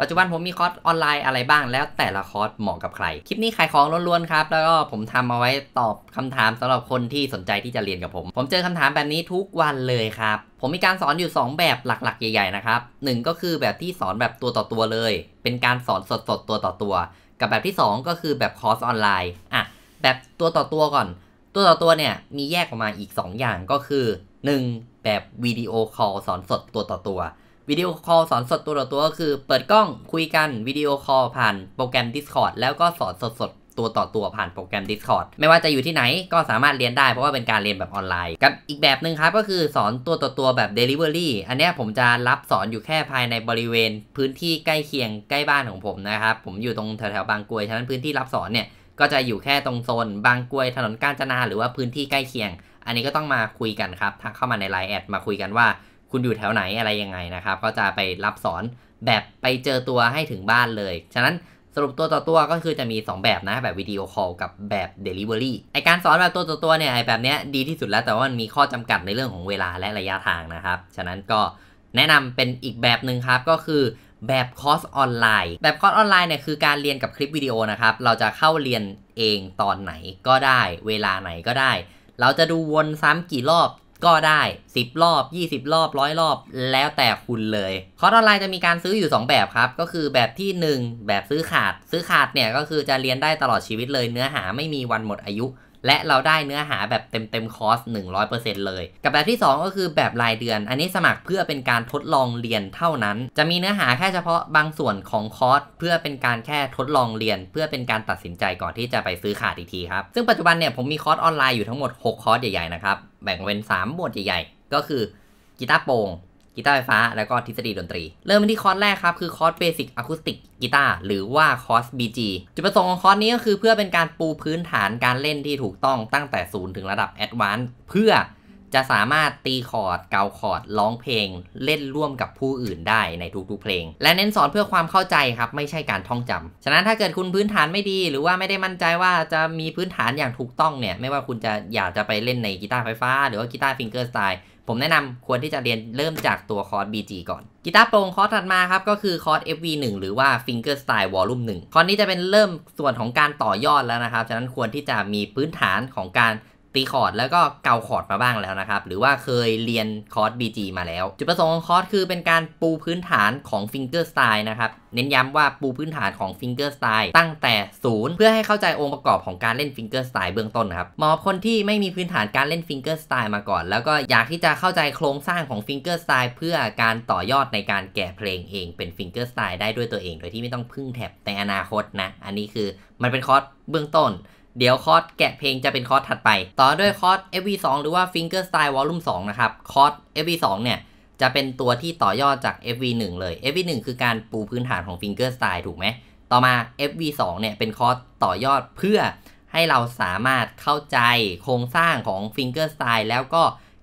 ปัจจุบันผมมีคอร์สออนไลน์อะไรบ้าง แล้วแต่ละคอร์สเหมาะกับใครคลิปนี้ขายของล้วนๆครับ แล้วก็ผมทำมาไว้ตอบคำถามสำหรับคนที่สนใจที่จะเรียนกับผม ผมเจอคำถามแบบนี้ทุกวันเลยครับ ผมมีการสอนอยู่ 2 แบบหลักๆ ใหญ่ๆนะครับหนึ่งก็คือแบบที่สอนแบบตัวต่อตัวเลยเป็นการสอนสดๆตัวต่อตัว กับแบบที่2ก็คือแบบคอร์สออนไลน์อ่ะแบบตัวต่อตัวก่อน ตัวต่อตัวเนี่ยมีแยกออกมาอีก 2 อย่างก็คือ 1. แบบวิดีโอคอลสอนสดตัวต่อตัวตววิดีโอคอลสอนสดตัวต่อตัวก็คือ เปิดกล้องคุยกัน วิดีโอคอลผ่านโปรแกรม Discord แล้วก็สอนสดสดตัวต่อตัวผ่านโปรแกรม Discord ไม่ว่าจะอยู่ที่ไหนก็สามารถเรียนได้เพราะว่าเป็นการเรียนแบบออนไลน์กับอีกแบบหนึ่งครับก็คือสอนตัวต่อตัวแบบ Delivery อันนี้ผมจะรับสอนอยู่แค่ภายในบริเวณพื้นที่ใกล้เคียงใกล้บ้านของผมนะครับผมอยู่ตรงแถวๆบางกรวยฉะนั้นพื้นที่รับสอนเนี่ยก็จะอยู่แค่ตรงโซนบางกรวยถนนกาญจนาหรือว่าพื้นที่ใกล้เคียง อันนี้ก็ต้องมาคุยกันครับ ทักเข้ามาในไลน์แอดมาคุยกันว่าคุณอยู่แถวไหนอะไรยังไงนะครับ ก็จะไปรับสอนแบบไปเจอตัวให้ถึงบ้านเลย ฉะนั้นสรุปตัวต่อตัวก็คือจะมี 2 แบบนะ แบบวิดีโอคอลกับแบบเดลิเวอรี่ไอการสอนแบบตัวต่อตัวเนี่ยไอแบบเนี้ยดีที่สุดแล้วแต่ว่ามันมีข้อจำกัดในเรื่องของเวลาและระยะทางนะครับ ฉะนั้นก็แนะนำเป็นอีกแบบหนึ่งครับ ก็คือแบบคอร์สออนไลน์แบบคอร์สออนไลน์เนี่ยคือการเรียนกับคลิปวิดีโอนะครับ เราจะเข้าเรียนเองตอนไหนก็ได้เวลาไหนก็ได้ เราจะดูวนซ้ำกี่รอบก็ได้10รอบ20 รอบร้อยรอบ แล้วแต่คุณเลยคอร์สออนไลน์จะมีการซื้ออยู่ 2 แบบครับ ก็คือแบบที่ 1 แบบซื้อขาด ซื้อขาดเนี่ยก็คือจะเรียนได้ตลอดชีวิตเลยเนื้อหาไม่มีวันหมดอายุและเราได้เนื้อหาแบบเต็มเต็มคอร์ส 100%เลย กับแบบที่ 2 ก็คือแบบรายเดือน อันนี้สมัครเพื่อเป็นการทดลองเรียนเท่านั้น จะมีเนื้อหาแค่เฉพาะบางส่วนของคอร์ส เพื่อเป็นการแค่ทดลองเรียน เพื่อเป็นการตัดสินใจก่อนที่จะไปซื้อขาดอีกทีครับ ซึ่งปัจจุบันเนี่ย ผมมีคอร์สออนไลน์อยู่ทั้งหมด 6 คอร์สใหญ่ๆนะครับ แบ่งเป็น3บทใหญ่ๆ ก็คือกีตาร์โปง่งกีตาร์ไฟฟ้าแล้วก็ทฤษฎีดนตรี เริ่มที่คอร์สแรกครับคือคอร์สเบสิกอะคูสติกกีตาร์หรือว่าคอร์ส BG จุดประสงค์ของคอร์สนี้ก็คือเพื่อเป็นการปูพื้นฐานการเล่นที่ถูกต้องตั้งแต่ศูนย์ถึงระดับแอดวานซ์เพื่อจะสามารถตีคอร์ดเกาคอร์ดร้องเพลงเล่นร่วมกับผู้อื่นได้ในทุกๆเพลง และเน้นสอนเพื่อความเข้าใจครับ ไม่ใช่การท่องจำ ฉะนั้นถ้าเกิดคุณพื้นฐานไม่ดี หรือว่าไม่ได้มั่นใจว่าจะมีพื้นฐานอย่างถูกต้องเนี่ย ไม่ว่าคุณจะอยากจะไปเล่นในกีตาร์ไฟฟ้า หรือว่ากีตาร์ฟิงเกอร์สไตล์ผมแนะนำควรที่จะเรียนเริ่มจากตัวคอร์ด BG ก่อนกีตาร์โปร่งคอร์ดถัดมาครับก็คือคอร์ด FV1 หรือว่า Finger Style Volume 1 คอร์ดนี้จะเป็นเริ่มส่วนของการต่อยอดแล้วนะครับฉะนั้นควรที่จะมีพื้นฐานของการตีคอร์ดแล้วก็เกาคอร์ดมาบ้างแล้วนะครับหรือว่าเคยเรียนคอร์ด BG มาแล้ว จุดประสงค์ของคอร์ดคือเป็นการปูพื้นฐานของฟิงเกอร์สไตล์นะครับเน้นย้ำว่าปูพื้นฐานของฟิงเกอร์สไตล์ตั้งแต่ศูนย์เพื่อให้เข้าใจองค์ประกอบของการเล่นฟิงเกอร์สไตล์เบื้องต้นครับเหมาะคนที่ไม่มีพื้นฐานการเล่นฟิงเกอร์สไตล์มาก่อนแล้วก็อยากที่จะเข้าใจโครงสร้างของฟิงเกอร์สไตล์เพื่อการต่อยอดในการแกะเพลงเองเป็นฟิงเกอร์สไตล์ได้ด้วยตัวเอง โดยที่ไม่ต้องพึ่งแท็บในอนาคตนะอันนี้คือมันเป็นคอร์สเบื้องต้นเดี๋ยวคอร์สแกะเพลงจะเป็นคอร์สถัดไป ต่อด้วยคอร์ส FV2 หรือว่า Finger Style Volume 2 นะครับ คอร์ส FV2 เนี่ย จะเป็นตัวที่ต่อยอดจาก FV1 เลย FV1 คือการปูพื้นฐานของ Finger Style ถูกไหม ต่อมา FV2 เนี่ยเป็นคอร์สต่อยอดเพื่อให้เราสามารถเข้าใจโครงสร้างของ Finger Style แล้วก็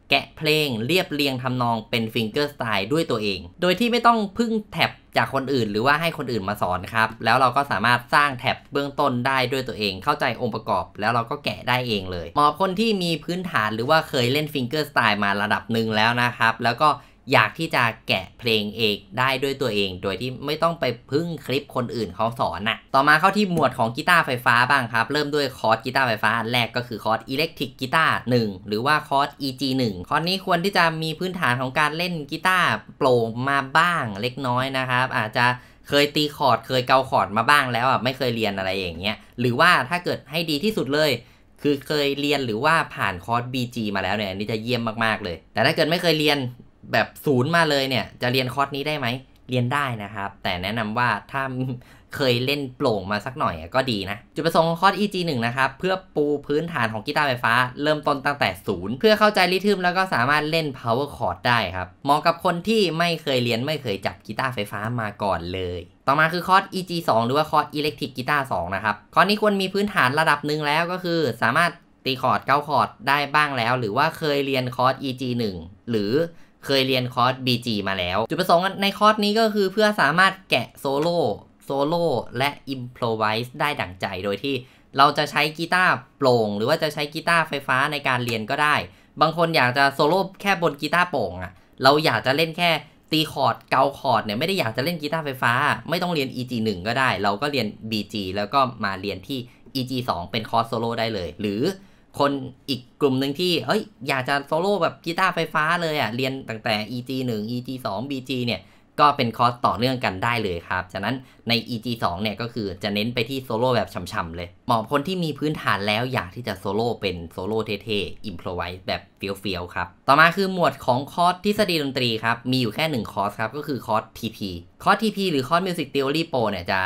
แกะเพลงเรียบเรียงทำนองเป็น Finger Style ด้วยตัวเอง โดยที่ไม่ต้องพึ่งแท็บจากคนอื่นหรือว่าให้คนอื่นมาสอนครับ แล้วเราก็สามารถสร้างแท็บเบื้องต้นได้ด้วยตัวเอง เข้าใจองค์ประกอบแล้วเราก็แกะได้เองเลยเหมาะคนที่มีพื้นฐานหรือว่าเคยเล่นฟิงเกอร์สไตล์มาระดับหนึ่งแล้วนะครับ แล้วก็อยากที่จะแกะเพลงเองได้ด้วยตัวเอง โดยที่ไม่ต้องไปพึ่งคลิปคนอื่นเขาสอนน่ะ ต่อมาเข้าที่หมวดของกีตาร์ไฟฟ้าบ้างครับ เริ่มด้วยคอร์ดกีตาร์ไฟฟ้าแรกก็คือคอร์ดอิเล็กทริกกีตาร์หนึ่งหรือว่าคอร์ด EG 1 คอร์ดนี้ควรที่จะมีพื้นฐานของการเล่นกีตาร์โปร่งมาบ้างเล็กน้อยนะครับ อาจจะเคยตีคอร์ดเคยเกาคอร์ดมาบ้างแล้วอ่ะไม่เคยเรียนอะไรอย่างเงี้ย หรือว่าถ้าเกิดให้ดีที่สุดเลย คือเคยเรียนหรือว่าผ่านคอร์ส BG มาแล้วเนี่ยนี่จะเยี่ยมมากๆเลย แต่ถ้าเกิดไม่เคยเรียนแบบศูนย์มาเลยเนี่ย จะเรียนคอร์สนี้ได้ไหม เรียนได้นะครับ แต่แนะนำว่าถ้าเคยเล่นโปร่งมาสักหน่อยก็ดีนะ จุดประสงค์ของคอร์ส EG1 นะครับ เพื่อปูพื้นฐานของกีตาร์ไฟฟ้า เริ่มต้นตั้งแต่ศูนย์เพื่อเข้าใจริทึมแล้วก็สามารถเล่น power chord ได้ครับเหมาะกับคนที่ไม่เคยเรียน ไม่เคยจับกีตาร์ไฟฟ้ามาก่อนเลย ต่อมาคือคอร์ส EG2 หรือว่าคอร์ส Electric Guitar 2นะครับคอร์สนี้ควรมีพื้นฐานระดับหนึ่งแล้วก็คือ สามารถตีคอร์ดเก้าคอร์ดได้บ้างแล้ว หรือว่าเคยเรียนคอร์ส EG1 หรือเคยเรียนคอร์ส BG มาแล้ว จุดประสงค์ในคอร์สนี้ก็คือเพื่อสามารถแกะโซโล่โซโล่และอิมพลไวส์ได้ดั่งใจโดยที่ เราจะใช้กีตาร์โปร่งหรือว่าจะใช้กีตาร์ไฟฟ้าในการเรียนก็ได้บางคนอยากจะโซโล่แค่บนกีตาร์โปร่งอะเราอยากจะเล่นแค่ตีคอร์ดเกาคอร์ดเนี่ยไม่ได้อยากจะเล่นกีตาร์ไฟฟ้าไม่ต้องเรียน EG 1ก็ได้ เราก็เรียน BG แล้วก็มาเรียนที่ EG 2เป็นคอร์สโซโล่ได้เลย หรือคนอีกกลุ่มหนึ่งที่เอ้ยอยากจะโซโล่แบบกีตาร์ไฟฟ้าเลยอะ่ะเรียนตั้งแต่ EG 1 EG 2 BG เนี่ยก็เป็นคอร์สต่อเนื่องกันได้เลยครับ ฉะนั้นใน EG 2เนี่ยก็คือจะเน้นไปที่โซโล่แบบช่ำๆเลย เหมาะคนที่มีพื้นฐานแล้วอยากที่จะโซโล่เป็นโซโล่เท่ๆ อิมพรไวส์แบบเฟี้ยวๆ ครับ ต่อมาคือหมวดของคอร์สทฤษฎีดนตรีครับ มีอยู่แค่ 1 คอร์สครับ ก็คือคอร์ส TP คอร์ส TP หรือคอร์ส Music Theory Pro เนี่ยจะ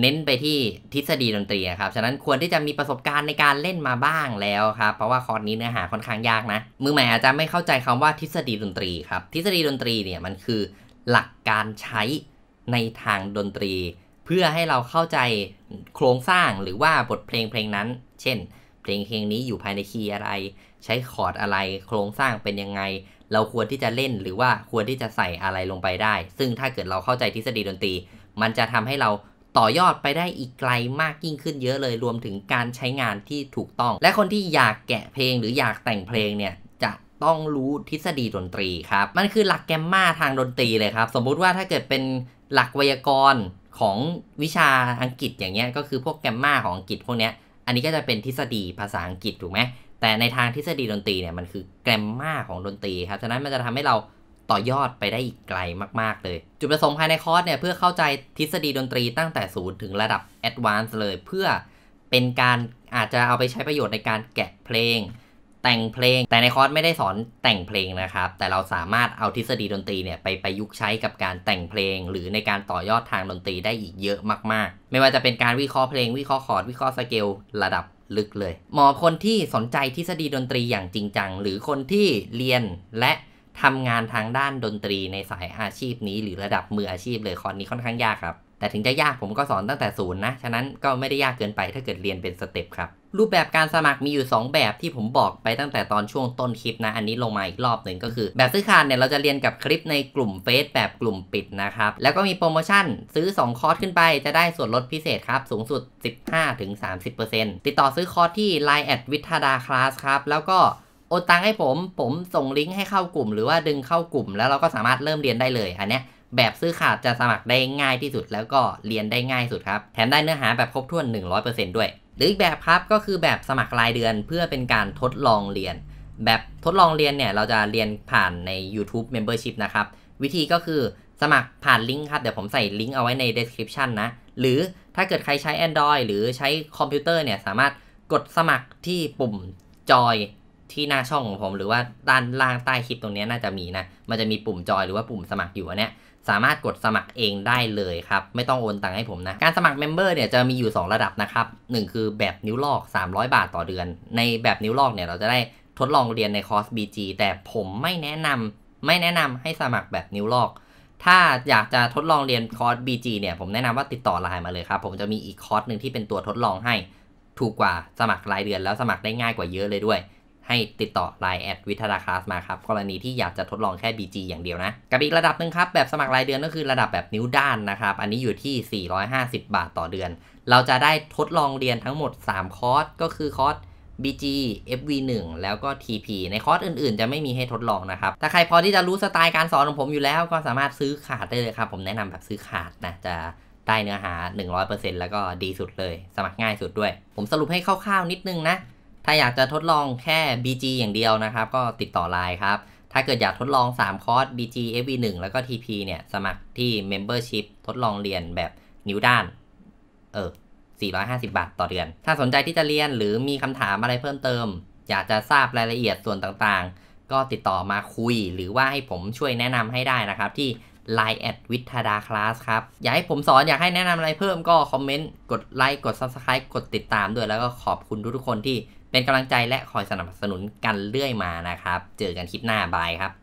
เน้นไปที่ทฤษฎีดนตรีครับ ฉะนั้นควรที่จะมีประสบการณ์ในการเล่นมาบ้างแล้วครับ เพราะว่าคอร์สนี้เนื้อหาค่อนข้างยากนะ มือใหม่อาจจะไม่เข้าใจคำว่าทฤษฎีดนตรีครับ ทฤษฎีดนตรีเนี่ย มันคือหลักการใช้ในทางดนตรี เพื่อให้เราเข้าใจโครงสร้างหรือว่าบทเพลงเพลงนั้น เช่น เพลงเพลงนี้อยู่ภายในคีย์อะไร ใช้คอร์ดอะไร โครงสร้างเป็นยังไงเราควรที่จะเล่นหรือว่าควรที่จะใส่อะไรลงไปได้ ซึ่งถ้าเกิดเราเข้าใจทฤษฎีดนตรี มันจะทำให้เราต่อยอดไปได้อีกไกลมากยิ่งขึ้น เยอะเลยรวมถึงการใช้งานที่ถูกต้อง และคนที่อยากแกะเพลงหรืออยากแต่งเพลงเนี่ยจะต้องรู้ทฤษฎีดนตรีครับ มันคือหลักแกมมาทางดนตรีเลยครับสมมุติว่าถ้าเกิดเป็นหลักไวยากรณ์ของวิชาอังกฤษอย่างเงี้ยก็คือพวกแกมมาของอังกฤษพวกเนี้ยอันนี้ก็จะเป็นทฤษฎีภาษาอังกฤษถูกไหมแต่ในทางทฤษฎีดนตรีเนี่ยมันคือแกรมมาของดนตรีครับฉะนั้นมันจะทำให้เราต่อยอดไปได้อีกไกลมากๆเลย จุดประสงค์ภายในคอร์สเนี่ยเพื่อเข้าใจทฤษฎีดนตรีตั้งแต่ศูนย์ถึงระดับแอดวานซ์เลย เพื่อเป็นการอาจจะเอาไปใช้ประโยชน์ในการแกะเพลง แต่งเพลง แต่ในคอร์สไม่ได้สอนแต่งเพลงนะครับ แต่เราสามารถเอาทฤษฎีดนตรีเนี่ยไปประยุกต์ใช้ กับการแต่งเพลง หรือในการต่อยอดทางดนตรีได้อีกเยอะมากๆ ไม่ว่าจะเป็นการวิเคราะห์เพลงวิเคราะห์คอร์ดวิเคราะห์สเกลระดับลึกเลยเหมาะคนที่สนใจทฤษฎีดนตรีอย่างจริงจังหรือคนที่เรียนและทำงานทางด้านดนตรีในสายอาชีพนี้หรือระดับมืออาชีพเลยคอร์สนี้ค่อนข้างยากครับ แต่ถึงจะยากผมก็สอนตั้งแต่ศูนย์นะ ฉะนั้นก็ไม่ได้ยากเกินไปถ้าเกิดเรียนเป็นสเต็ปครับรูปแบบการสมัครมีอยู่ 2 แบบที่ผมบอกไปตั้งแต่ตอนช่วงต้นคลิปนะอันนี้ลงมาอีกรอบหนึ่งก็คือ แบบซื้อคานเนี่ยเราจะเรียนกับคลิปในกลุ่มเฟซแบบกลุ่มปิดนะครับแล้วก็มีโปรโมชั่นซื้อ2คอร์สขึ้นไป จะได้ส่วนลดพิเศษครับสูงสุด 15-30%ติดต่อซื้อคอร์สที่ Line แอดวิทดาคลาสครับแล้วก็นตังให้ผม ผมส่งลิงก์ให้เข้ากลุ่มหรือว่าดึงเข้ากลุ่มแล้วเราก็สามารถเริ่มเรียนได้เลยอันเนี้ยแบบซื้อขาดจะสมัครได้ง่ายที่สุดแล้วก็เรียนได้ง่ายสุดครับ แถมได้เนื้อหาแบบครบถ้วน 100%ด้วย หรืออีกแบบครับก็คือแบบสมัครรายเดือนเพื่อเป็นการทดลองเรียน แบบทดลองเรียนเนี่ย เราจะเรียนผ่านใน YouTube Membership นะครับ วิธีก็คือสมัครผ่านลิงก์ครับเดี๋ยวผมใส่ลิงก์เอาไว้ใน description นะหรือถ้าเกิดใครใช้ Android หรือใช้คอมพิวเตอร์เนี่ยสามารถกดสมัครที่ปุ่มจอยที่หน้าช่องของผมหรือว่าด้านล่างใต้คลิปตรงนี้น่าจะมีนะ มันจะมีปุ่มจอยหรือว่าปุ่มสมัครอยู่อันเนี้ยสามารถกดสมัครเองได้เลยครับ ไม่ต้องโอนตังค์ให้ผมนะ การสมัครเมมเบอร์เนี่ยจะมีอยู่ 2 ระดับนะครับ 1 คือแบบนิ้วลอก 300 บาทต่อเดือน ในแบบนิ้วลอกเนี่ยเราจะได้ทดลองเรียนในคอร์ส BG แต่ผมไม่แนะนำไม่แนะนำให้สมัครแบบนิ้วลอก ถ้าอยากจะทดลองเรียนคอร์ส BG เนี่ยผมแนะนำว่าติดต่อไลน์มาเลยครับ ผมจะมีอีกคอร์สหนึ่งที่เป็นตัวทดลองให้ถูกกว่าสมัครรายเดือน แล้วสมัครได้ง่ายกว่าเยอะเลยด้วยให้ติดต่อ Line แอดวิทยาคลาสมาครับ กรณีที่อยากจะทดลองแค่ BG อย่างเดียวนะ กับอีกระดับหนึ่งครับ แบบสมัครรายเดือนก็คือระดับแบบนิ้วด้านนะครับ อันนี้อยู่ที่ 450 บาทต่อเดือน เราจะได้ทดลองเรียนทั้งหมด 3 คอร์สก็คือคอร์ส BG FV1 แล้วก็ TP ในคอร์สอื่นๆ จะไม่มีให้ทดลองนะครับ ถ้าใครพอที่จะรู้สไตล์การสอนของผมอยู่แล้วก็สามารถซื้อขาดได้เลยครับ ผมแนะนำแบบซื้อขาดนะจะได้เนื้อหา 100%แล้วก็ดีสุดเลย สมัครง่ายสุดด้วย ผมสรุปให้คร่าวๆนิดนึงนะถ้าอยากจะทดลองแค่ BG อย่างเดียวนะครับ ก็ติดต่อไลน์ครับ ถ้าเกิดอยากทดลอง 3 คอร์ส BG FV1 แล้วก็ TP เนี่ย สมัครที่ Membership ทดลองเรียนแบบนิ้วด้าน เออ450 บาทต่อเดือน ถ้าสนใจที่จะเรียนหรือมีคำถามอะไรเพิ่มเติม อยากจะทราบรายละเอียดส่วนต่างๆ ก็ติดต่อมาคุยหรือว่าให้ผมช่วยแนะนำให้ได้นะครับที่ l i น์แอดวิทดาคลาสครับอยากให้ผมสอนอยากให้แนะนำอะไรเพิ่มก็คอมเมนต์กดไลค์กด Subscribe กดติดตามด้วยแล้วก็ขอบคุณทุกทุกคนที่เป็นกำลังใจและคอยสนับสนุนกันเรื่อยมานะครับ เจอกันคลิปหน้าบายครับ